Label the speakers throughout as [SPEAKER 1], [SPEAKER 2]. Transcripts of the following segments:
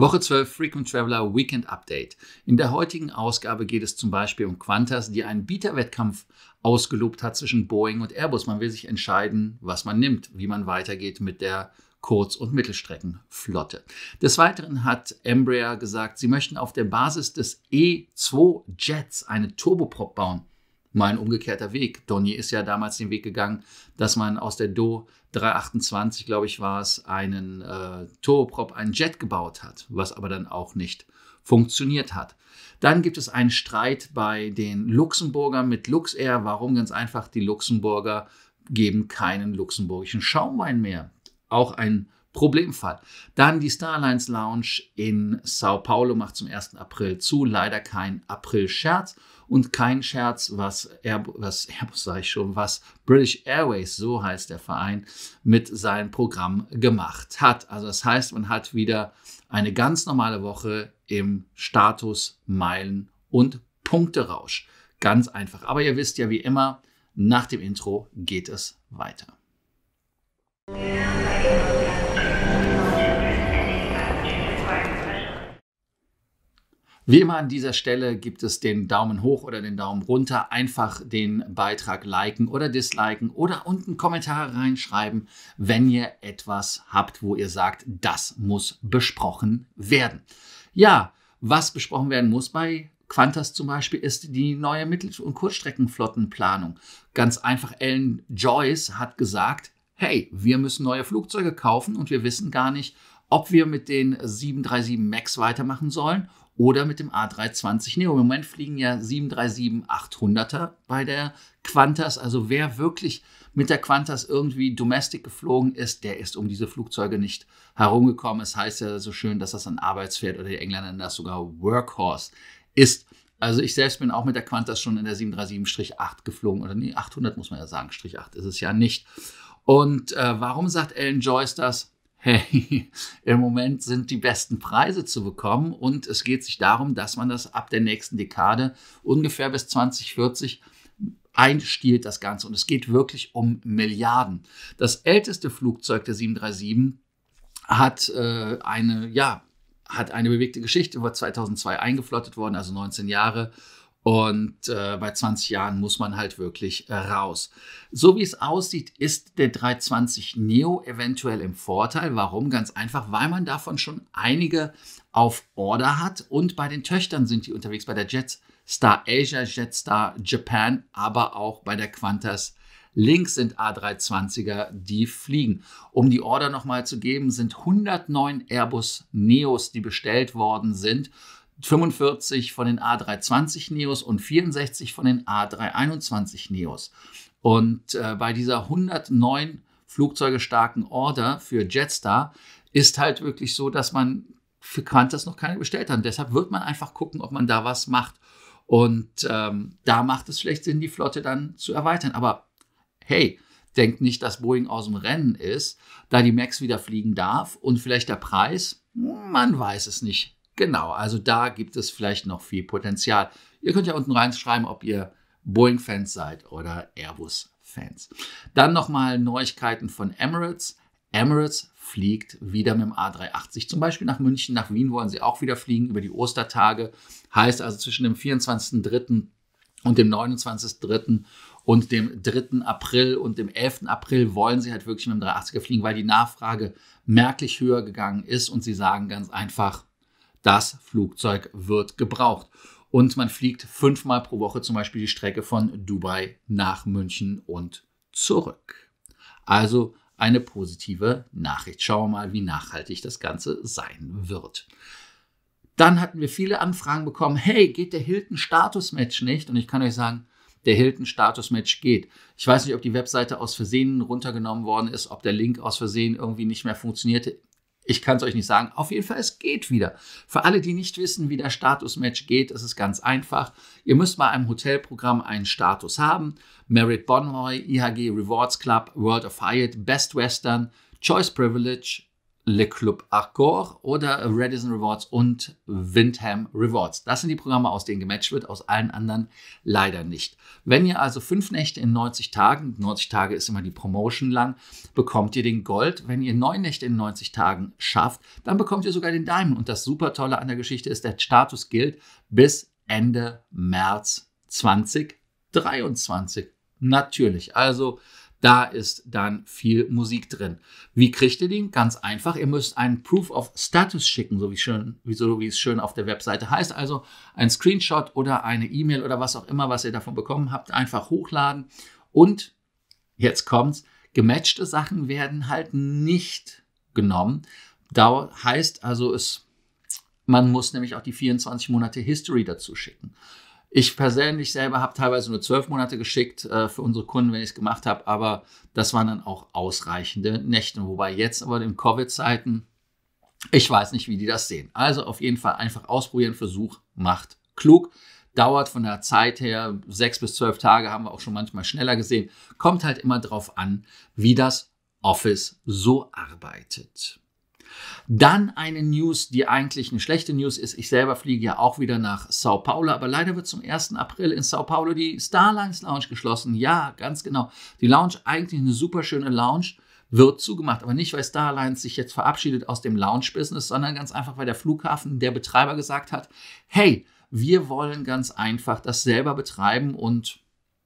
[SPEAKER 1] Woche 12 Frequent Traveler Weekend Update. In der heutigen Ausgabe geht es zum Beispiel um Qantas, die einen Bieterwettkampf ausgelobt hat zwischen Boeing und Airbus. Man will sich entscheiden, was man nimmt, wie man weitergeht mit der Kurz- und Mittelstreckenflotte. Des Weiteren hat Embraer gesagt, sie möchten auf der Basis des E2 Jets eine Turboprop bauen mein umgekehrter Weg. Donny ist ja damals den Weg gegangen, dass man aus der Do 328, glaube ich, war es, einen äh, Turboprop, einen Jet gebaut hat, was aber dann auch nicht funktioniert hat. Dann gibt es einen Streit bei den Luxemburgern mit Luxair. Warum? Ganz einfach, die Luxemburger geben keinen luxemburgischen Schaumwein mehr. Auch ein Problemfall. Dann die Starlines Lounge in Sao Paulo macht zum 1. April zu. Leider kein April-Scherz und kein Scherz, was, Air, was Airbus sage ich schon, was British Airways, so heißt der Verein, mit seinem Programm gemacht hat. Also das heißt, man hat wieder eine ganz normale Woche im Status Meilen und Punkterausch. Ganz einfach. Aber ihr wisst ja wie immer, nach dem Intro geht es weiter. Wie immer an dieser Stelle gibt es den Daumen hoch oder den Daumen runter. Einfach den Beitrag liken oder disliken oder unten Kommentare reinschreiben, wenn ihr etwas habt, wo ihr sagt, das muss besprochen werden. Ja, was besprochen werden muss bei Qantas zum Beispiel ist die neue Mittel- und Kurzstreckenflottenplanung. Ganz einfach, Ellen Joyce hat gesagt, hey, wir müssen neue Flugzeuge kaufen und wir wissen gar nicht, ob wir mit den 737 MAX weitermachen sollen oder mit dem A320 Neo. Im Moment fliegen ja 737-800er bei der Qantas. Also wer wirklich mit der Qantas irgendwie domestic geflogen ist, der ist um diese Flugzeuge nicht herumgekommen. Es heißt ja so schön, dass das ein Arbeitspferd oder die Engländer das sogar Workhorse ist. Also ich selbst bin auch mit der Qantas schon in der 737-8 geflogen. Oder nee, 800 muss man ja sagen, Strich 8 ist es ja nicht. Und äh, warum sagt Alan Joyce das? hey, im Moment sind die besten Preise zu bekommen und es geht sich darum, dass man das ab der nächsten Dekade ungefähr bis 2040 einstiehlt, das Ganze. Und es geht wirklich um Milliarden. Das älteste Flugzeug der 737 hat äh, eine, ja, hat eine bewegte Geschichte, war 2002 eingeflottet worden, also 19 Jahre und äh, bei 20 Jahren muss man halt wirklich äh, raus. So wie es aussieht, ist der 320 Neo eventuell im Vorteil. Warum? Ganz einfach, weil man davon schon einige auf Order hat. Und bei den Töchtern sind die unterwegs, bei der Jetstar Asia, Jetstar Japan, aber auch bei der Qantas Links sind A320er, die fliegen. Um die Order nochmal zu geben, sind 109 Airbus Neos, die bestellt worden sind. 45 von den A320 Neos und 64 von den A321 Neos. Und äh, bei dieser 109 Flugzeuge starken Order für Jetstar ist halt wirklich so, dass man für Qantas noch keine bestellt hat. Und deshalb wird man einfach gucken, ob man da was macht. Und ähm, da macht es vielleicht Sinn, die Flotte dann zu erweitern. Aber hey, denkt nicht, dass Boeing aus dem Rennen ist, da die MAX wieder fliegen darf und vielleicht der Preis, man weiß es nicht. Genau, also da gibt es vielleicht noch viel Potenzial. Ihr könnt ja unten reinschreiben, ob ihr Boeing-Fans seid oder Airbus-Fans. Dann nochmal Neuigkeiten von Emirates. Emirates fliegt wieder mit dem A380 zum Beispiel nach München. Nach Wien wollen sie auch wieder fliegen über die Ostertage. Heißt also zwischen dem 24.03. und dem 29.03. und dem 3. April und dem 11. April wollen sie halt wirklich mit dem 380er fliegen, weil die Nachfrage merklich höher gegangen ist und sie sagen ganz einfach, das Flugzeug wird gebraucht. Und man fliegt fünfmal pro Woche zum Beispiel die Strecke von Dubai nach München und zurück. Also eine positive Nachricht. Schauen wir mal, wie nachhaltig das Ganze sein wird. Dann hatten wir viele Anfragen bekommen, hey, geht der Hilton Status Match nicht? Und ich kann euch sagen, der Hilton Status Match geht. Ich weiß nicht, ob die Webseite aus Versehen runtergenommen worden ist, ob der Link aus Versehen irgendwie nicht mehr funktionierte. Ich kann es euch nicht sagen. Auf jeden Fall, es geht wieder. Für alle, die nicht wissen, wie der Status-Match geht, ist es ganz einfach. Ihr müsst bei einem Hotelprogramm einen Status haben. Merit Bonvoy, IHG Rewards Club, World of Hyatt, Best Western, Choice Privilege, Le Club Arcor oder Redison Rewards und Windham Rewards. Das sind die Programme, aus denen gematcht wird, aus allen anderen leider nicht. Wenn ihr also fünf Nächte in 90 Tagen, 90 Tage ist immer die Promotion lang, bekommt ihr den Gold. Wenn ihr neun Nächte in 90 Tagen schafft, dann bekommt ihr sogar den Diamond. Und das super Tolle an der Geschichte ist, der Status gilt bis Ende März 2023. Natürlich. Also da ist dann viel Musik drin. Wie kriegt ihr den? Ganz einfach. Ihr müsst einen Proof of Status schicken, so wie, schön, wie, so wie es schön auf der Webseite heißt. Also ein Screenshot oder eine E-Mail oder was auch immer, was ihr davon bekommen habt, einfach hochladen. Und jetzt kommt's. Gematchte Sachen werden halt nicht genommen. Da heißt also, es, man muss nämlich auch die 24 Monate History dazu schicken. Ich persönlich selber habe teilweise nur zwölf Monate geschickt äh, für unsere Kunden, wenn ich es gemacht habe, aber das waren dann auch ausreichende Nächte. Wobei jetzt aber in Covid-Zeiten, ich weiß nicht, wie die das sehen. Also auf jeden Fall einfach ausprobieren, Versuch macht klug. Dauert von der Zeit her sechs bis zwölf Tage, haben wir auch schon manchmal schneller gesehen. Kommt halt immer drauf an, wie das Office so arbeitet. Dann eine News, die eigentlich eine schlechte News ist. Ich selber fliege ja auch wieder nach Sao Paulo, aber leider wird zum 1. April in Sao Paulo die Starlines Lounge geschlossen. Ja, ganz genau. Die Lounge, eigentlich eine super schöne Lounge, wird zugemacht. Aber nicht, weil Starlines sich jetzt verabschiedet aus dem Lounge-Business, sondern ganz einfach, weil der Flughafen, der Betreiber gesagt hat, hey, wir wollen ganz einfach das selber betreiben und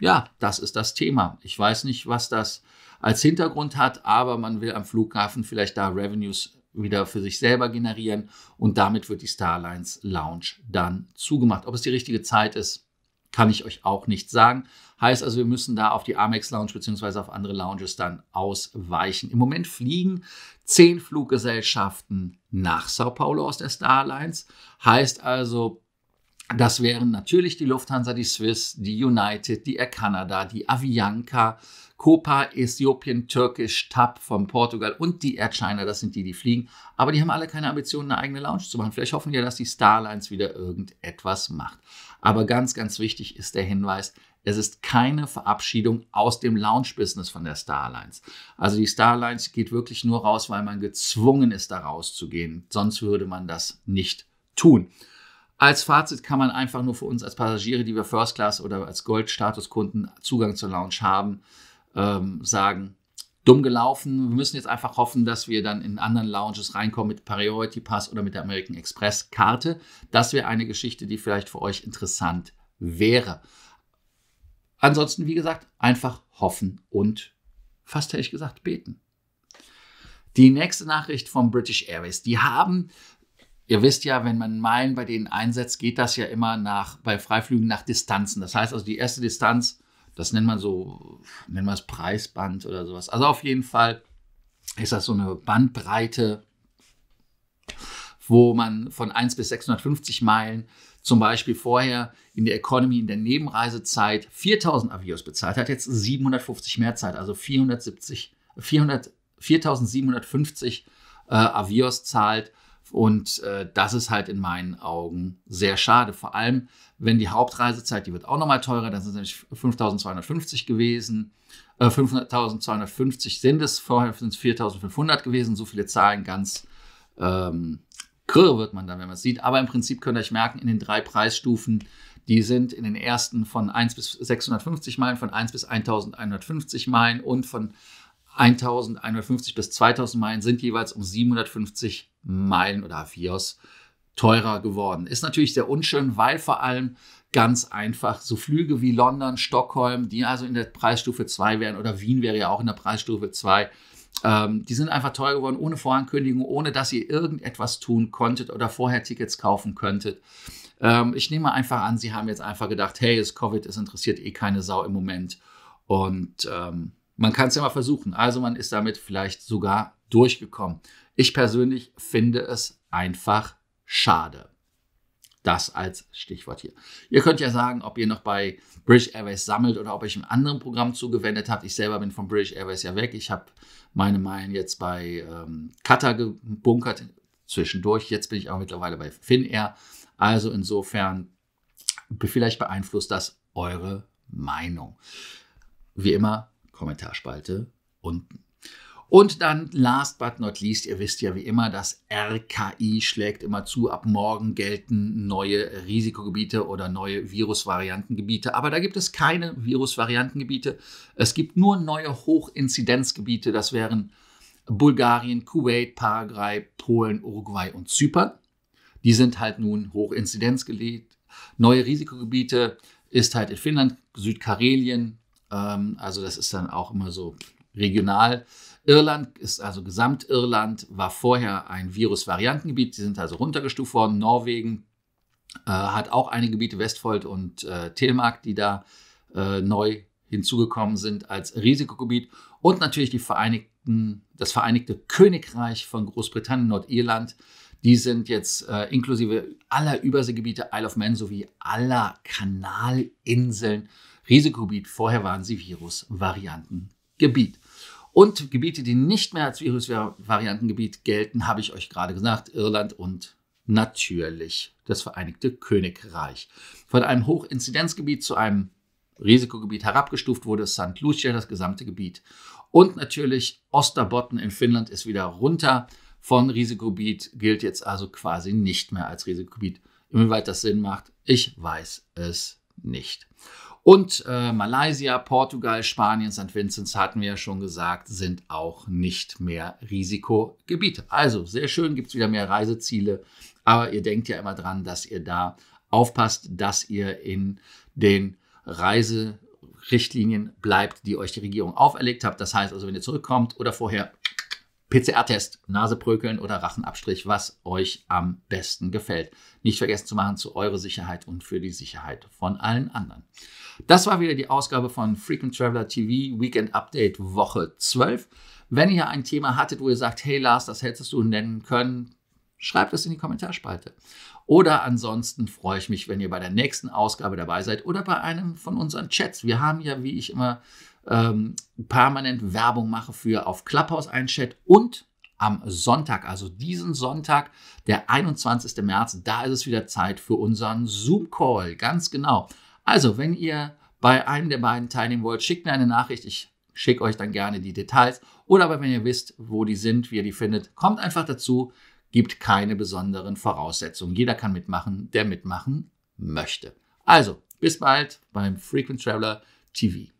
[SPEAKER 1] ja, das ist das Thema. Ich weiß nicht, was das als Hintergrund hat, aber man will am Flughafen vielleicht da Revenues wieder für sich selber generieren und damit wird die Starlines Lounge dann zugemacht. Ob es die richtige Zeit ist, kann ich euch auch nicht sagen. Heißt also, wir müssen da auf die Amex Lounge bzw. auf andere Lounges dann ausweichen. Im Moment fliegen zehn Fluggesellschaften nach Sao Paulo aus der Starlines. Heißt also, das wären natürlich die Lufthansa, die Swiss, die United, die Air Canada, die Avianca, Copa, Äthiopien, Türkisch, TAP von Portugal und die Air China, das sind die, die fliegen. Aber die haben alle keine Ambitionen, eine eigene Lounge zu machen. Vielleicht hoffen wir, dass die Starlines wieder irgendetwas macht. Aber ganz, ganz wichtig ist der Hinweis, es ist keine Verabschiedung aus dem Lounge-Business von der Starlines. Also die Starlines geht wirklich nur raus, weil man gezwungen ist, da rauszugehen. Sonst würde man das nicht tun. Als Fazit kann man einfach nur für uns als Passagiere, die wir First Class oder als Gold-Status-Kunden Zugang zur Lounge haben, ähm, sagen, dumm gelaufen. Wir müssen jetzt einfach hoffen, dass wir dann in anderen Lounges reinkommen mit Priority Pass oder mit der American Express Karte. Das wäre eine Geschichte, die vielleicht für euch interessant wäre. Ansonsten, wie gesagt, einfach hoffen und fast hätte ich gesagt beten. Die nächste Nachricht von British Airways. Die haben Ihr wisst ja, wenn man Meilen bei denen einsetzt, geht das ja immer nach, bei Freiflügen nach Distanzen. Das heißt also, die erste Distanz das nennt man so, nennen wir es Preisband oder sowas. Also auf jeden Fall ist das so eine Bandbreite, wo man von 1 bis 650 Meilen zum Beispiel vorher in der Economy in der Nebenreisezeit 4000 Avios bezahlt hat, jetzt 750 mehr Zeit, also 470, 400, 4750 äh, Avios zahlt und äh, das ist halt in meinen Augen sehr schade. Vor allem, wenn die Hauptreisezeit, die wird auch nochmal teurer, dann sind es nämlich 5250 gewesen. Äh, 5250 sind es, vorher sind es 4500 gewesen. So viele Zahlen ganz ähm, kirre wird man dann, wenn man es sieht. Aber im Prinzip könnt ihr euch merken, in den drei Preisstufen, die sind in den ersten von 1 bis 650 Meilen, von 1 bis 1150 Meilen und von 1150 bis 2000 Meilen sind jeweils um 750 Meilen. Meilen oder a teurer geworden. Ist natürlich sehr unschön, weil vor allem ganz einfach so Flüge wie London, Stockholm, die also in der Preisstufe 2 wären oder Wien wäre ja auch in der Preisstufe 2, ähm, die sind einfach teuer geworden ohne Vorankündigung, ohne dass ihr irgendetwas tun konntet oder vorher Tickets kaufen könntet. Ähm, ich nehme einfach an, sie haben jetzt einfach gedacht, hey, es ist Covid, es interessiert eh keine Sau im Moment. Und ähm, man kann es ja mal versuchen. Also man ist damit vielleicht sogar durchgekommen. Ich persönlich finde es einfach schade. Das als Stichwort hier. Ihr könnt ja sagen, ob ihr noch bei British Airways sammelt oder ob ich einem anderen Programm zugewendet habt. Ich selber bin von British Airways ja weg. Ich habe meine Meilen jetzt bei ähm, Qatar gebunkert zwischendurch. Jetzt bin ich auch mittlerweile bei Finnair. Also insofern, vielleicht beeinflusst das eure Meinung. Wie immer, Kommentarspalte unten. Und dann, last but not least, ihr wisst ja wie immer, das RKI schlägt immer zu. Ab morgen gelten neue Risikogebiete oder neue Virusvariantengebiete. Aber da gibt es keine Virusvariantengebiete. Es gibt nur neue Hochinzidenzgebiete. Das wären Bulgarien, Kuwait, Paraguay, Polen, Uruguay und Zypern. Die sind halt nun Hochinzidenz gelegt. Neue Risikogebiete ist halt in Finnland, Südkarelien. Ähm, also das ist dann auch immer so regional. Irland ist also Gesamtirland, war vorher ein Virusvariantengebiet, Sie sind also runtergestuft worden. Norwegen äh, hat auch einige Gebiete, Westfold und äh, Telemark, die da äh, neu hinzugekommen sind als Risikogebiet. Und natürlich die Vereinigten, das Vereinigte Königreich von Großbritannien, Nordirland. Die sind jetzt äh, inklusive aller Überseegebiete Isle of Man sowie aller Kanalinseln Risikogebiet. Vorher waren sie Virusvariantengebiet. Und Gebiete, die nicht mehr als Virusvariantengebiet gelten, habe ich euch gerade gesagt, Irland und natürlich das Vereinigte Königreich. Von einem Hochinzidenzgebiet zu einem Risikogebiet herabgestuft wurde St. Lucia, das gesamte Gebiet. Und natürlich Osterbotten in Finnland ist wieder runter von Risikogebiet, gilt jetzt also quasi nicht mehr als Risikogebiet. Inwieweit das Sinn macht, ich weiß es nicht. Und äh, Malaysia, Portugal, Spanien, St. Vincent, hatten wir ja schon gesagt, sind auch nicht mehr Risikogebiete. Also sehr schön, gibt es wieder mehr Reiseziele. Aber ihr denkt ja immer dran, dass ihr da aufpasst, dass ihr in den Reiserichtlinien bleibt, die euch die Regierung auferlegt hat. Das heißt also, wenn ihr zurückkommt oder vorher PCR-Test, Nasebrökeln oder Rachenabstrich, was euch am besten gefällt. Nicht vergessen zu machen zu eurer Sicherheit und für die Sicherheit von allen anderen. Das war wieder die Ausgabe von Frequent Traveler TV Weekend Update Woche 12. Wenn ihr ein Thema hattet, wo ihr sagt, hey Lars, das hättest du nennen können, schreibt es in die Kommentarspalte. Oder ansonsten freue ich mich, wenn ihr bei der nächsten Ausgabe dabei seid oder bei einem von unseren Chats. Wir haben ja, wie ich immer ähm, permanent Werbung mache für auf Clubhouse einschätze und am Sonntag, also diesen Sonntag, der 21. März, da ist es wieder Zeit für unseren Zoom-Call. Ganz genau. Also, wenn ihr bei einem der beiden teilnehmen wollt, schickt mir eine Nachricht. Ich schicke euch dann gerne die Details. Oder aber wenn ihr wisst, wo die sind, wie ihr die findet, kommt einfach dazu. Gibt keine besonderen Voraussetzungen. Jeder kann mitmachen, der mitmachen möchte. Also, bis bald beim Frequent Traveler TV.